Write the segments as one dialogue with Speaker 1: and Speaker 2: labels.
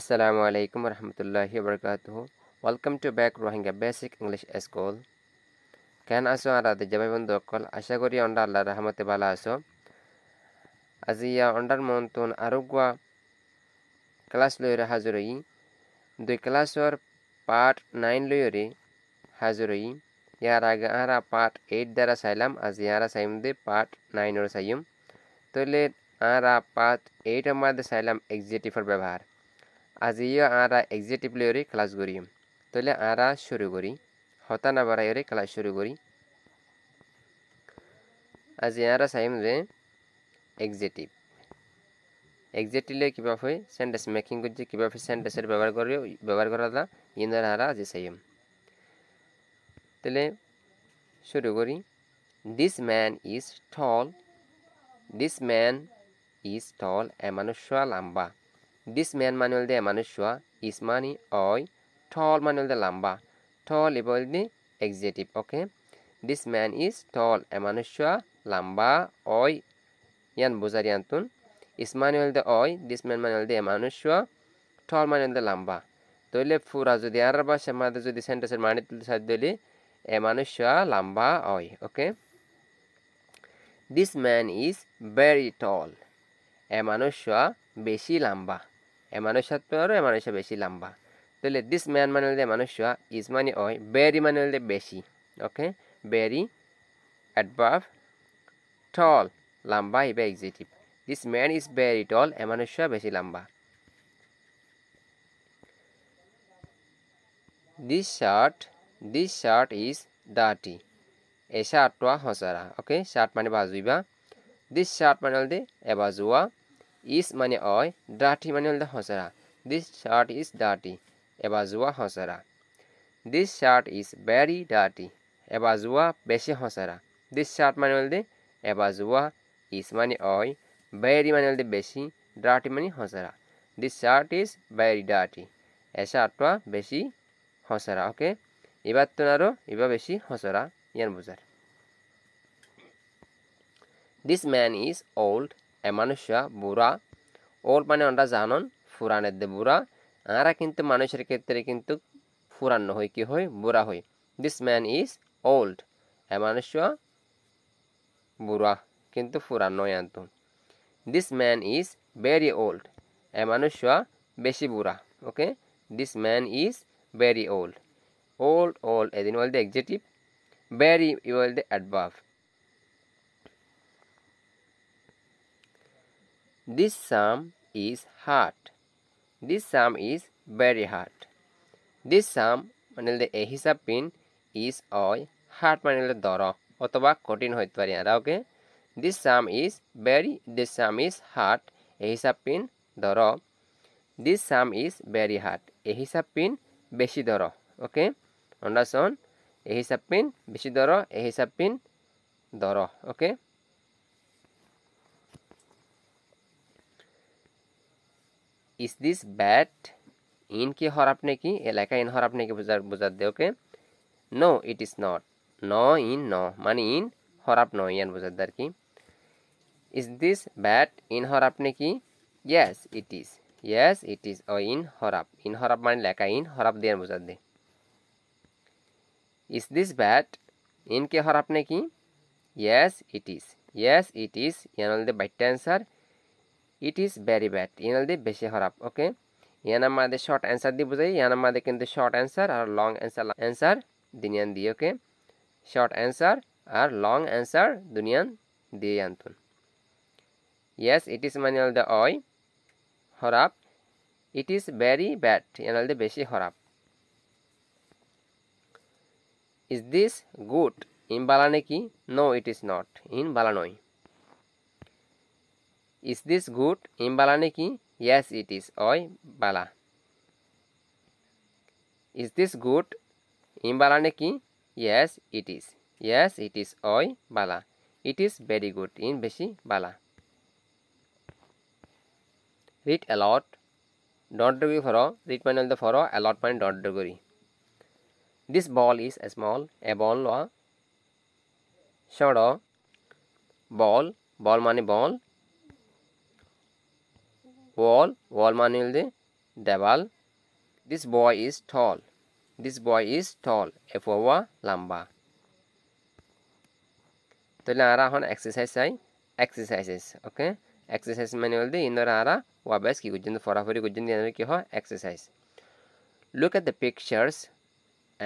Speaker 1: আসসালামু আলাইকুম রহমতুল্লাহি বরকাত welcome to back Rohingya basic English school কেন আসো আর আদে জামাই বন্ধু অকল আশা করি অন্ডা আল্লাহ রহমতে ভালো আসো আজি ইয়া অন্ডার মন্তুন আরোগ্যা ক্লাস লইরে হাজির হই দুই ক্লাসর পার্ট নাইন লইরে হাজির হই ইয়ার আগে আহারা পার্ট এইট দ্বারা চাইলাম আজি ইয়ারা চাইম দে পার্ট নাইনের চাইম তইলে আহারা পার্ট এইট আমাদের চাইলাম এক্সিটিভের ব্যবহার আজিও আঁরা এক্সিকিউটিভলি ওরি ক্লাস করি তাহলে আঁরা শুরু করি হতা না বাড়াই ওরে ক্লাস শুরু করি আজি আঁরা চাইম যে এক্সিকিউটিভ এক্সিকিউটিভলে কিবা হয় সেন্টেন্স মেকিং যে কিবা হয় সেন্টেন্সের ব্যবহার করে ব্যবহার করা দা ইন্দার আঁরা আজি চাইম তাহলে শুরু করি this man is tall this man is tall এ মানুষ লম্বা This man manuel de Manusha is money oi. Tall manuel de lamba. Tall equal the adjective. Okay. This man is tall. A Manusha lamba oi. Yan buzariantun. Is manuel de oi. This man manuel de Manusha. Tall manuel de lamba. তইলে ফুরা যদি আর বা সেমাদে যদি সেন্টেন্সের মানে তুলতে সাহায্য দিলি এ মানুষা লম্বা হয় okay this man is very tall এ মানুষা বেশি লম্বা এ আৰু এ মানুষ বেশি লম্বা তাহলে দিস ম্যান মানে হলদে মানুষ ইজ মানে ওই বেরি মানে হলদে বেশি ওকে বেরি অ্যাডভার্ভ টল লম্বা ইবে এক্সিটিভ this man is very tall এ মানুষ বেশি লম্বা this shirt this shirt is ডাটি এ শার্টটা হসারা ওকে শার্ট মানে বাজুইবা দিস শার্ট মানে হলদে এ বাজুয়া ইস মানে অয় ডার্টি মানে হল হসরা দিস শার্ট ইস ডার্টি এবার জুয়া হসরা this shirt is very dirty এবার জুয়া বেশি হসরা দিস শার্ট মানে হল এবার জুয়া ইস মানে অয় ভেরি মানে হল বেশি ডার্টি মানে হসরা this shirt is very dirty এ শার্টটা বেশি হসরা ওকে এবার তো আরও এবার বেশি হসরা ইয়ান বুঝার দিস ম্যান ইজ ওল্ড এ মানুষ বুড়া ওর মানে আমরা জানন ফুরানের দে বুড়া আরা কিন্তু মানুষের ক্ষেত্রে কিন্তু ফুরান্ন হয় কি হয় বুড়া হই দিস ম্যান ইজ ওল্ড এ মানুষ বুড়া কিন্তু ফুরান নয় আনত this man is very old এ মানুষ বেশি বুড়া okay this man is very old old old এদিন wall the very you wall the This sum is hard. This sum is very hard. This sum মানে এই হিসাব পিন ইজ অয় hard মানে দর অথবা কঠিন হইতে পারে আর okay this some is very this some is hard এই হিসাব পিন দর this some is very hard এই হিসাব পিন বেশি দর ওকে অন্ডাসন এই হিসাব পিন বেশি দর এই হিসাব পিন দর ওকে ইস দিস ব্যাট ইন কি হরাপনে কি এলাকা ইন হরাপনে কি বুঝা বুঝাতে okay no it is not ন ইন ন মানে ইন হরাপ ন ইয়ান বুঝাতে আর কি ইস দিস ব্যাট ইন হরাপনে কি yes it is yes it is O in হরাপ in হরাপ মানে লেখা ইন হরাপ দিয়ে বুঝাতে দে ইস দিস ব্যাট ইন কে হরাপনে কি yes it is yes it is ইয়ান হল দ্য বাইটটা answer it is very bad ইয়ানাল দিয়ে বেশি খারাপ ওকে ইয়ানার আমাদের শর্ট অ্যান্সার দিয়ে বোঝাই ইয়ানার মাদে কিন্তু শর্ট অ্যান্সার আর লং অ্যান্সার অ্যান্সার দুনিয়ান দিয়ে ওকে শর্ট অ্যান্সার আর লং অ্যান্সার দুনিয়ান দিয়ে আনতুন ইয়াস ইট ইজ মানে দ্য অয় হরাপ ইট ইজ ভেরি ব্যাড ইয়ানাল দিয়ে বেশি হরাপ ইজ দিস গুড ইন বালানে কি নো ইট ইজ নট ইন বালা ইজ দিছ গুড ইম্বালা নেকি য়েছ ইট ইজ অই বালা ইজ দিছ গুড ইম্বালা নেকি yes it is yes it is অই বালা ইট ইজ ভেৰি গুড ইন বেছি বালা ৰিট এলট ডট ডগৰী ফৰ ৰিট মাইন এল দ ফৰ এলট মাইন ডট ডগৰী this ball is a small এ বল ল চৰ বল বল মানে বল wall wall মানে হলো দেওয়াল this boy is tall this boy is tall fowa lamba তাহলে আরা হন এক্সারসাইজ আই এক্সারসাইজেস ওকে এক্সারসাইজ মানে হলো ইনরা wabeski ওয়াবেস কি গুজিন ফরাফরি গুজিন এর কি হয় exercise look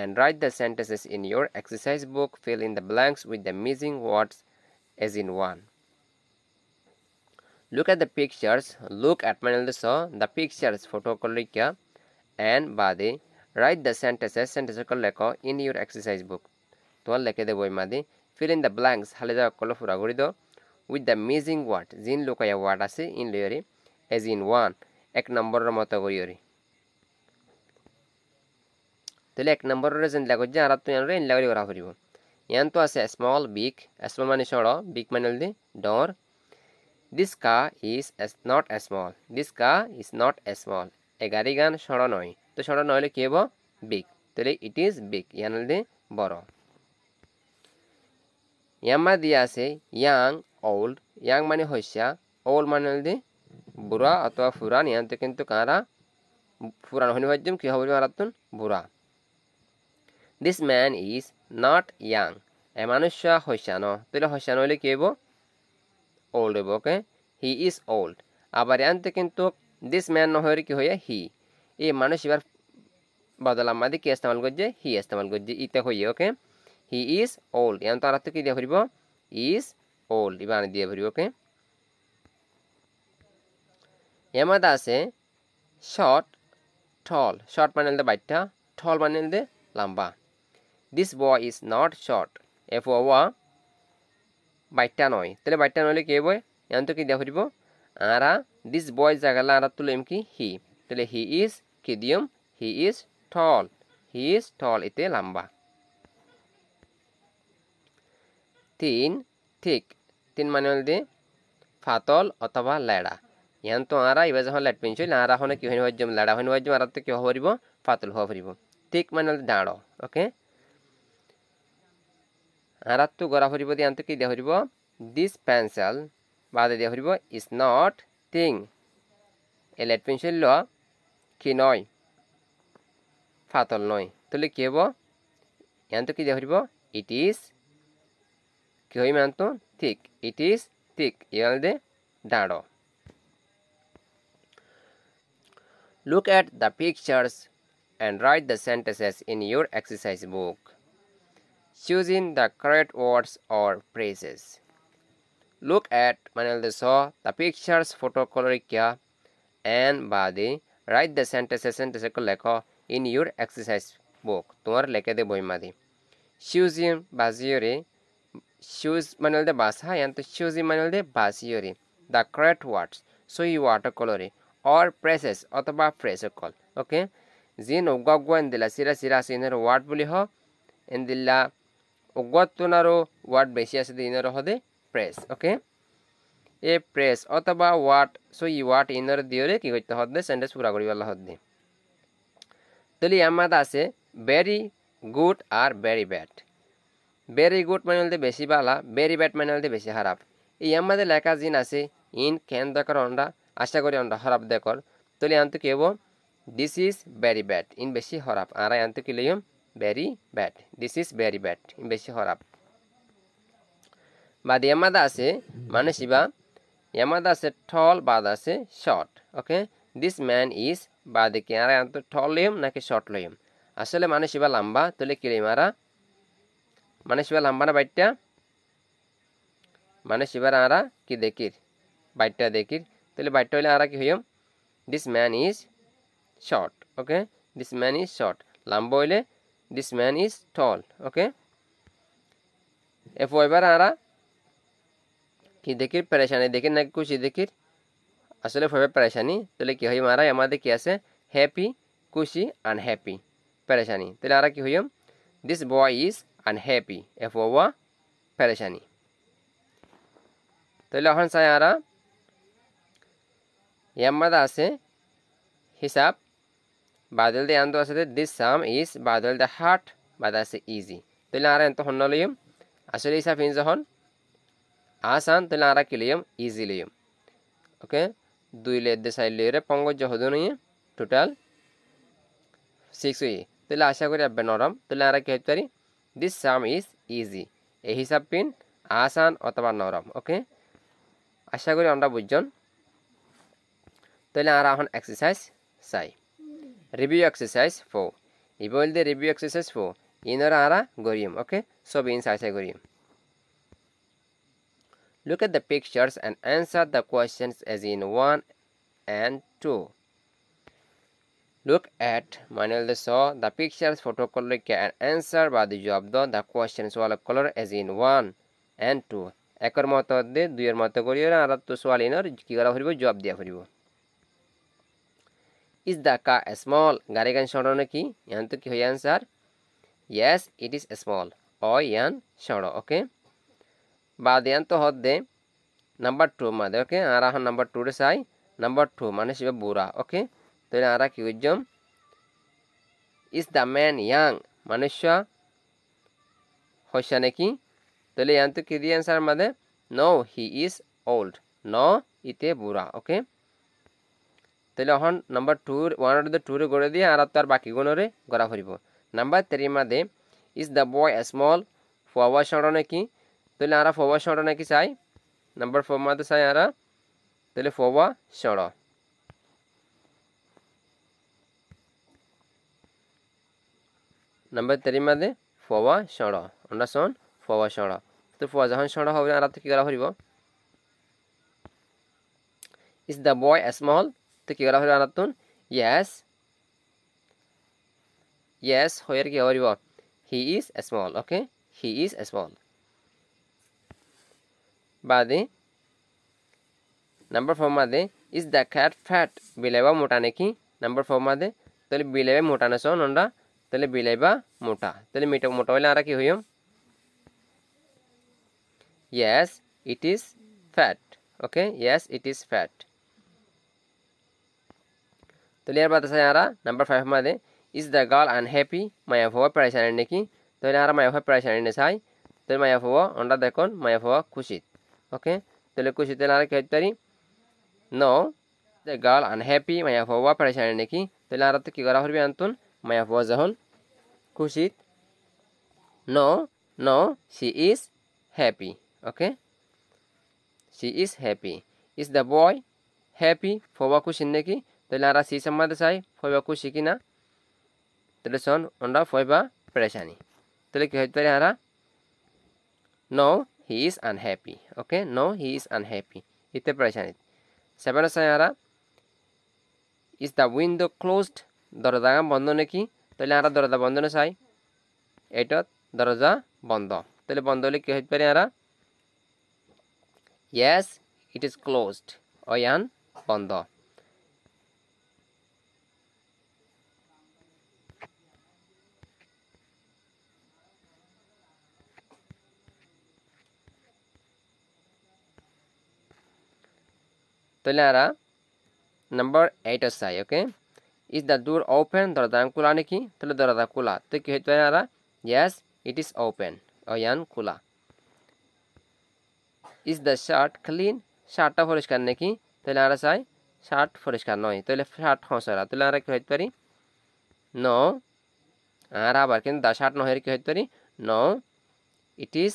Speaker 1: and write the sentences in your exercise book fill in the blanks with the missing words as in one look at the pictures look at manel the so the pictures photo kolikya and bade write the sentences sentence ko leko in your exercise book to leke de boi madi fill in the blanks hale ja kolo pura gori do with the missing word jin lokaya word ase in leori as in one ek number ro moto gori ori তেলে এক number যেন লাগে যে আৰু তুমি এনেদৰে এনলাগৰি কৰা ফুৰিব ইয়ানটো আছে স্মল বিগ স্মল মানে চৰ বিগ মানে দি ডৰ this car is not small this car is not small এ গাড়ি গান সড় নয় তো সড় নয় হলে কী হব বিগ তাহলে ইট ইজ বিগ ইয়ান হলে বড় ইয়াম্মা দিয়া আছে ইয়াং ওল্ড ইয়াং মানে হৈসা ওল্ড মানে হলদি বুড়া অথবা ফুরান ইয়ানতে কিন্তু কারা ফুরান হনি ভাজ্যম কী হবে মারাতুন বুড়া this man is not young এ মানুষ হৈসানো তাহলে হৈসানো হলে কী হব ওল্ড হইব ওকে হি ইজ ওল্ড আবার এনতে কিন্তু দিস ম্যান নহরে কি হইয়া হি এ মানুষ এবার বদলা মাদি কি ইস্তেমাল করছে হি ইস্তেমাল করছে ইতে হইয়ে ওকে হি ইজ ওল্ড এন তারা তো কি দিয়ে ফুরব ইজ ওল্ড এবার দিয়ে ফুরব ওকে এমাদ আছে শর্ট ঠল শর্ট মানে দে বাইটা ঠল মানে দে লম্বা this boy is not short এফ ওয়া বাইটটা নয় তাহলে বাইটা নইলে কে বয় এখন তো কি দেওয়া হইব আরা দিস বয় জাগালা আরা তুলো এম কি হি তাহলে হি ইজ কি দিয়ম হি ইজ ঠল হি ইজ ঠল এতে লম্বা তিন ঠিক তিন মানে হল দে ফাতল অথবা লেড়া ইহান তো আরা এবার যখন লেট পেঞ্চ হইলে আরা হনে কি হইন হজ্জম লেড়া হইন হজ্জম আরা তো কি হব পারিব ফাতল হব পারিব ঠিক মানে হল দাঁড় ওকে আঁৰাতটো গৰা ফুৰিব দি আনটো কি দিয়া ফুৰিব দিছ পেঞ্চিল বা দিয়া ফুৰিব ইজ নট থিং এই লেড পেঞ্চিল ল কি নই ফাটল নই তলি কি হ'ব ইয়ানটো কি দিয়া ফুৰিব ইট ইজ কি হয় ইমানটো ঠিক ইট ইজ ঠিক ইয়াল দে ডাঁড় look at the pictures and write the sentences in your exercise book choosing the correct words or phrases. Look at Manuel de Shaw, the pictures photocolor किया and body. write the sentences sentences को लिखो in your exercise book Tumar leke de बही में choosing बाजियोरे choose Manuel de basha and to choose Manuel de बाजियोरे the correct words So सही watercolor or phrases अथवा phrase call okay जी नौगा गुआ इंदिला सिरा सिरा Sinner ward बोली हो इंदिला ওয়ার্ড বেশি আছে ಇನ್ನೊರ হদে প্রেস ওকে এ প্রেস অথবা ওয়াট সো ই ওয়াট ইনর দিয়ে কি করতে হদে সেন্টেন্স পুরা করি করিবালা হদে তাহলে আমার আছে ভেরি গুড আর ভেরি ব্যাড ভেরি গুড মানে হলতে বেশি ভালা ভেরি ব্যাড মানে হলতে বেশি খারাপ এই আমাদের লেখা জিন আছে ইন ক্যান দেখার অন্ডা আশা করি অন্ডা খারাপ দেখর তাহলে আনতে কেব দিস ইজ ভেরি ব্যাড ইন বেশি খারাপ আর আনতে কি লিম very bad this is very bad বেশি খারাপ বাদ ইয়ামাদা আছে মানে শিবা ইয়ামাদা আছে ঠল বাদ আছে short okay this man is বাদে কি আর ঠল লইম নাকি শর্ট লইম আসলে মানে শিবা লম্বা তুলে কি মারা মানে শিবা লম্বা না বাইটটা মানে শিবার আর কি দেখির বাইটটা দেখির তাহলে বাইটটা হইলে আর কি হইম this man is short okay this man is short লম্বা হইলে this man is tall okay एफ वाइबर आ रहा कि देखिए परेशानी देखिए ना कुछ देखिए असल फवे परेशानी तो कि हुई मारा हमारे कैसे हैप्पी खुशी अनहैप्पी परेशानी तो आ रहा कि हुई हम दिस बॉय इज अनहैप्पी एफ ओवा परेशानी तो लहन सा आ रहा यमदा से हिसाब বাদল দে আন্দো আসে দিস সাম ইজ বাদল দ্য হার্ট বা দা আসে ইজি তুই আর এত হন্য লইম আসলে ইসা ফিন যখন আসান তুই আর কি লইম ইজি লইম ওকে দুই লে দে লই রে পঙ্গজ যহদু নই টোটাল সিক্স উই তুই আশা করি আব্বে নরম তুই আর কি হইতে পারি দিস সাম ইজ ইজি এই হিসাব পিন আসান অথবা নরম ওকে আশা করি আমরা বুঝজন তাহলে আর এখন এক্সারসাইজ চাই review exercise 4 evolve the review exercise 4 inner ara gorium okay so inside gorium. look at the pictures and answer the questions as in 1 and 2 look at manual the saw the pictures photocolor and answer by the job done the questions wall color as in 1 and 2 একৰ মতত দে দুইৰ মত কৰি আৰু আটাইটো ছোৱালীনৰ কি কৰা ফুৰিব job দিয়া ফুৰিব is the car small garigan shorona ki yantu ki hoy answer yes it is small or yan shoro okay বাদ তো হদ্দে নাম্বার টু মাদে ওকে আর এখন নাম্বার টু রে সাই নাম্বার টু মানে শিবে বুড়া ওকে তো আরা কি উজ্জম ইজ দ্য ম্যান ইয়াং মানুষ হইসা নাকি তাহলে ইয়ান তো কি দিয়ে অ্যান্সার মাদে নো হি ইজ ওল্ড ন ইতে বুড়া ওকে তাহলে অহন নম্বর টুর ওয়ানরে টুরে গড়ে দিয়ে আর তার বাকি গুণরে গড়া ফুরব নাম্বার থ্রি মাদে ইজ দ্য বয় স্মল ফোয়া সড়নে কি তাহলে আর ফোয়া সড়নে কি চাই নাম্বার ফোর মাদে চাই আর তাহলে ফোয়া সড় নাম্বার থ্রি মাদে ফওয়া সড় সন ফোয়া সড় তো ফোয়া যখন সড় হবে আর কি গড়া ফুরব ইজ দ্য বয় স্মল तो के graph ana यस यस होयर की ke aur he is small okay he is small बादे नंबर फोर में दे इज द कैट फैट बिलेवा मोटा ने की नंबर फोर में दे तो ले बिलेवा मोटा ने सो नंडा तो ले बिलेवा मोटा तो ले मीटर मोटा वाला आरा की हुई हम yes it is fat okay yes it is fat तो लेयर बतासा यहाँ नंबर फाइव में दे इज़ द गर्ल अनहैप्पी मैं अफवा परेशानी की तो यहाँ मैं अफवा परेशानी साई तो मैं अफवा अंडा देखन मैं अफवा खुशी ओके तो खुशी तो यहाँ कहते नो द गर्ल अनहैप्पी मैं अफवा परेशानी की तो यहाँ तो कि करा फिर आंतुन मैं अफवा जहन खुशी no no she is happy okay she is happy is the boy happy फोवा खुशी ने की तेरा सी सम्बन्ध सै फैबा को शिखिना सन अंडा फैबा पेड़ानी तेजारे हरा no he is unhappy okay no he is unhappy इतने पेड़ानी सेवन सारा इज द विंडो क्लोज दरजा बंद ने कि तेरा दरजा बंद ने सै एट दरजा बंद तेल बंद बोले कि हरा यस इट इज क्लोज अयान बंद પહેલાં નંબર એઇટ હશે okay is the door open દરવાજા ખુલા નથી એટલે દરવાજા ખુલા તો કહેતા યસ ઇટ ઇઝ ઓપન અયાન ખુલા is the shirt clean শার্টটা পরিষ্কার নাকি তাহলে আমরা চাই শার্ট পরিষ্কার নয় তাহলে শার্ট হসরা তাহলে আমরা কি হইতে পারি ন আর আবার কিন্তু দা শার্ট নহের কি হইতে পারি ন ইট ইজ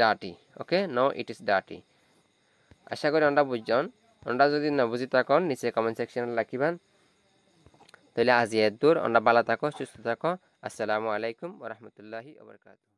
Speaker 1: ডাটি ওকে ন ইট ইজ ডাটি আশা করি আমরা বুঝজন অন্যটা যদি না বুঝি থাকো নিচে কমেন্ট সেকশনে লিখিবান তাহলে আজি এর দূর অন্য বালা থাকো সুস্থ থাকো আসসালামু আলাইকুম রহমতুল্লাহি ওবরকাতু